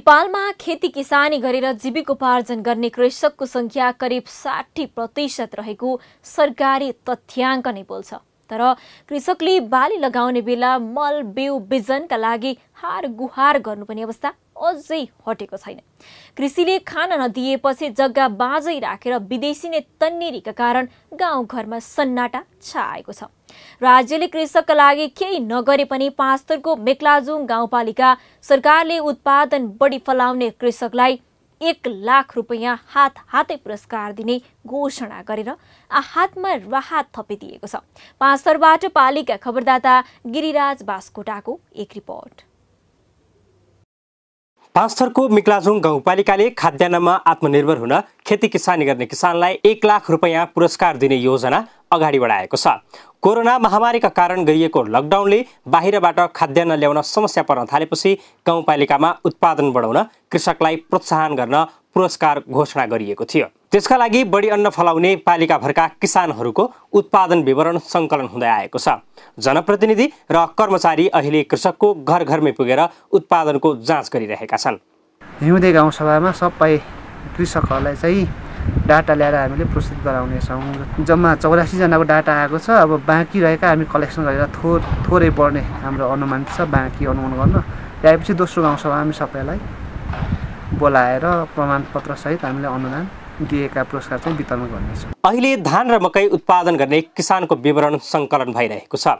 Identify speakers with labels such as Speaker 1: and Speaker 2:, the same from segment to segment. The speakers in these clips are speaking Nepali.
Speaker 1: नेपालमा खेती किसानी गरेर जीविकोपार्जन गर्ने कृषकको सङ्ख्या करिब साठी प्रतिशत रहेको सरकारी तथ्याङ्क नै बोल्छ तर कृषकले बाली लगाउने बेला मल बिउ बिजनका लागि हार गुहार गर्नुपर्ने अवस्था अझै हटेको छैन कृषिले खान नदिएपछि जग्गा बाँझै राखेर विदेशी नै तन्नेरीका कारण गाउँघरमा सन्नाटा छाएको छ राज्यले कृषकका लागि केही नगरे पनि पाँचतरको मेक्लाजुङ गाउँपालिका सरकारले उत्पादन बढी फलाउने कृषकलाई एक लाख रुपियाँ हात हातै पुरस्कार दिने घोषणा गरेर आहातमा राहत थपिदिएको छ पाँचथरबाट पालिका खबरदाता गिरिराज बास्कोटाको एक रिपोर्ट
Speaker 2: पाँचथरको मिक्लाजुङ गाउँपालिकाले खाद्यान्नमा आत्मनिर्भर हुन खेती किसानी गर्ने किसानलाई एक लाख रुपियाँ पुरस्कार दिने योजना अगाडि बढाएको छ कोरोना महामारीका कारण गरिएको लकडाउनले बाहिरबाट खाद्यान्न ल्याउन समस्या पर्न थालेपछि गाउँपालिकामा उत्पादन बढाउन कृषकलाई प्रोत्साहन गर्न पुरस्कार घोषणा गरिएको थियो त्यसका लागि बढी अन्न फलाउने पालिकाभरका किसानहरूको उत्पादन विवरण सङ्कलन हुँदै आएको छ जनप्रतिनिधि र कर्मचारी अहिले कृषकको घर घरमै पुगेर उत्पादनको जाँच गरिरहेका छन्
Speaker 3: हिउँदे गाउँसभामा सबै कृषकहरूलाई चाहिँ डाटा ल्याएर हामीले प्रस्तुत गराउनेछौँ जम्मा चौरासीजनाको डाटा आएको छ अब बाँकी रहेका हामी कलेक्सन गरेर थोर थोरै बढ्ने हाम्रो अनुमान छ बाँकी अनुमान गर्न ल्याएपछि दोस्रो गाउँसम्म हामी सबैलाई बोलाएर प्रमाणपत्रसहित हामीले अनुदान दिएका पुरस्कार चाहिँ वितरण गर्नेछौँ
Speaker 2: अहिले धान र मकै उत्पादन गर्ने किसानको विवरण सङ्कलन भइरहेको छ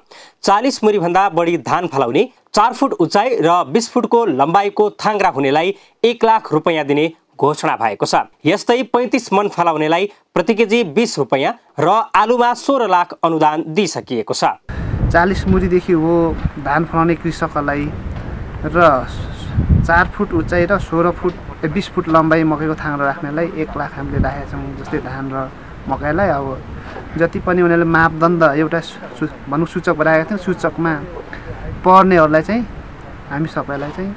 Speaker 2: चालिस मुरीभन्दा बढी धान फलाउने चार फुट उचाइ र बिस फुटको लम्बाइको थाङ्ग्रा हुनेलाई एक लाख रुपियाँ दिने घोषणा भएको छ यस्तै पैँतिस मन फलाउनेलाई प्रति केजी बिस रुपियाँ र आलुमा सोह्र लाख अनुदान दिइसकिएको छ
Speaker 3: चालिस मुरीदेखि हो धान फलाउने कृषकहरूलाई र चार फुट उचाइ र सोह्र फुट बिस फुट लम्बाइ मकैको थाङ्रो राख्नेलाई एक लाख हामीले राखेका छौँ जस्तै धान र मकैलाई अब जति पनि उनीहरूले मापदण्ड एउटा सु भनौँ सूचक राखेका थियौँ सूचकमा पर्नेहरूलाई चाहिँ
Speaker 2: हामी सबैलाई चाहिँ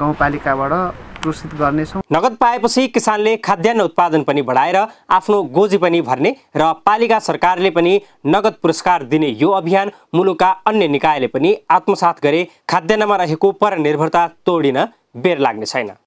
Speaker 2: गाउँपालिकाबाट प्रस्तुत गर्नेछौँ नगद पाएपछि किसानले खाद्यान्न उत्पादन पनि बढाएर आफ्नो गोजी पनि भर्ने र पालिका सरकारले पनि नगद पुरस्कार दिने यो अभियान मुलुकका अन्य निकायले पनि आत्मसात गरे खाद्यान्नमा रहेको परनिर्भरता तोडिन बेर लाग्ने छैन